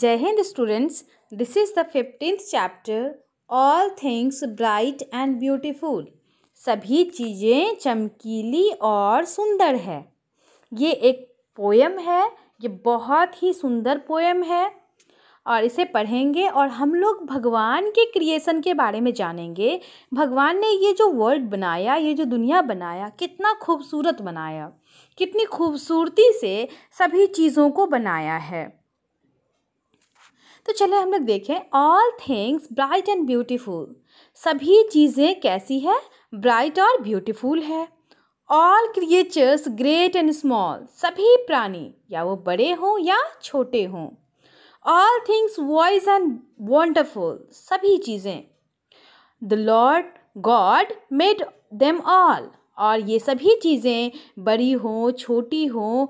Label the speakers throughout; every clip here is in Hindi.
Speaker 1: जय Hind students this is the fifteenth chapter all things bright and beautiful सभी चीज़ें चमकीली और सुंदर है ये एक पोएम है ये बहुत ही सुंदर पोएम है और इसे पढ़ेंगे और हम लोग भगवान के क्रिएशन के बारे में जानेंगे भगवान ने ये जो वर्ल्ड बनाया ये जो दुनिया बनाया कितना खूबसूरत बनाया कितनी खूबसूरती से सभी चीज़ों को बनाया है तो चले हम लोग देखें all things bright and beautiful सभी चीज़ें कैसी है ब्राइट और ब्यूटीफुल है all creatures great and small सभी प्राणी या वो बड़े हों या छोटे हों all things wise and wonderful सभी चीज़ें the Lord God made them all और ये सभी चीज़ें बड़ी हों छोटी हों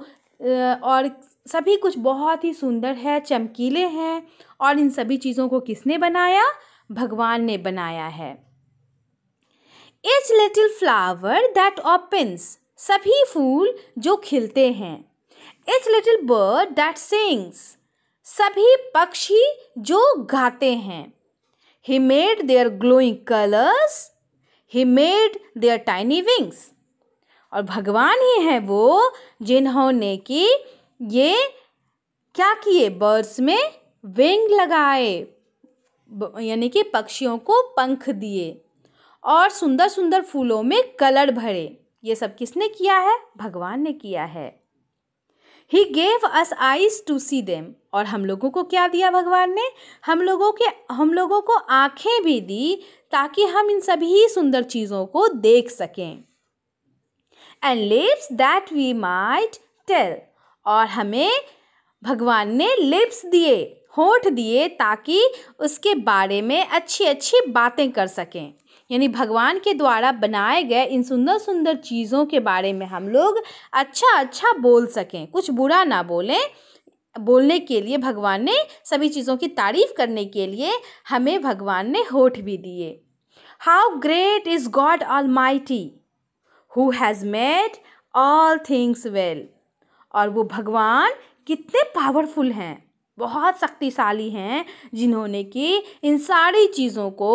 Speaker 1: और सभी कुछ बहुत ही सुंदर है चमकीले हैं और इन सभी चीज़ों को किसने बनाया भगवान ने बनाया है each little flower that opens सभी फूल जो खिलते हैं each little bird that sings सभी पक्षी जो गाते हैं he made their glowing colours he made their tiny wings और भगवान ही हैं वो जिन्होंने की ये क्या किए बर्ड्स में विंग लगाए यानी कि पक्षियों को पंख दिए और सुंदर सुंदर फूलों में कलर भरे ये सब किसने किया है भगवान ने किया है he gave us eyes to see them और हम लोगों को क्या दिया भगवान ने हम लोगों के हम लोगों को आँखें भी दी ताकि हम इन सभी सुंदर चीज़ों को देख सकें and lips that we might tell और हमें भगवान ने लिप्स दिए होठ दिए ताकि उसके बारे में अच्छी अच्छी बातें कर सकें यानी भगवान के द्वारा बनाए गए इन सुंदर सुंदर चीज़ों के बारे में हम लोग अच्छा अच्छा बोल सकें कुछ बुरा ना बोलें बोलने के लिए भगवान ने सभी चीज़ों की तारीफ़ करने के लिए हमें भगवान ने होठ भी दिए how great is God almighty who has made all things well और वो भगवान कितने पावरफुल हैं बहुत शक्तिशाली हैं जिन्होंने कि इन सारी चीज़ों को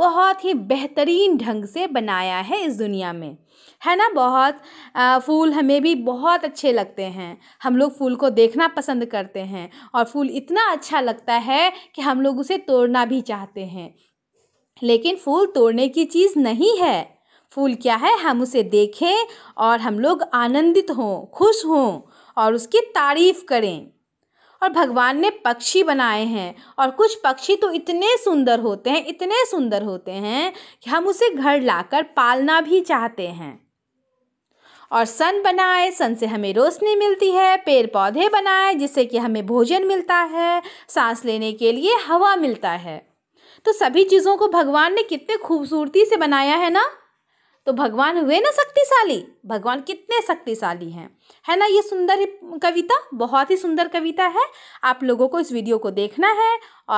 Speaker 1: बहुत ही बेहतरीन ढंग से बनाया है इस दुनिया में है ना बहुत आ, फूल हमें भी बहुत अच्छे लगते हैं हम लोग फूल को देखना पसंद करते हैं और फूल इतना अच्छा लगता है कि हम लोग उसे तोड़ना भी चाहते हैं लेकिन फूल तोड़ने की चीज़ नहीं है फूल क्या है हम उसे देखें और हम लोग आनंदित हों खुश हों और उसकी तारीफ़ करें और भगवान ने पक्षी बनाए हैं और कुछ पक्षी तो इतने सुंदर होते हैं इतने सुंदर होते हैं कि हम उसे घर लाकर पालना भी चाहते हैं और सन बनाए सन से हमें रोशनी मिलती है पेड़ पौधे बनाए जिससे कि हमें भोजन मिलता है सांस लेने के लिए हवा मिलता है तो सभी चीज़ों को भगवान ने कितने खूबसूरती से बनाया है ना तो भगवान हुए ना शक्तिशाली भगवान कितने शक्तिशाली हैं है ना ये सुंदर कविता बहुत ही सुंदर कविता है आप लोगों को इस वीडियो को देखना है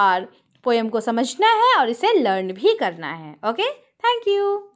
Speaker 1: और पोएम को समझना है और इसे लर्न भी करना है ओके थैंक यू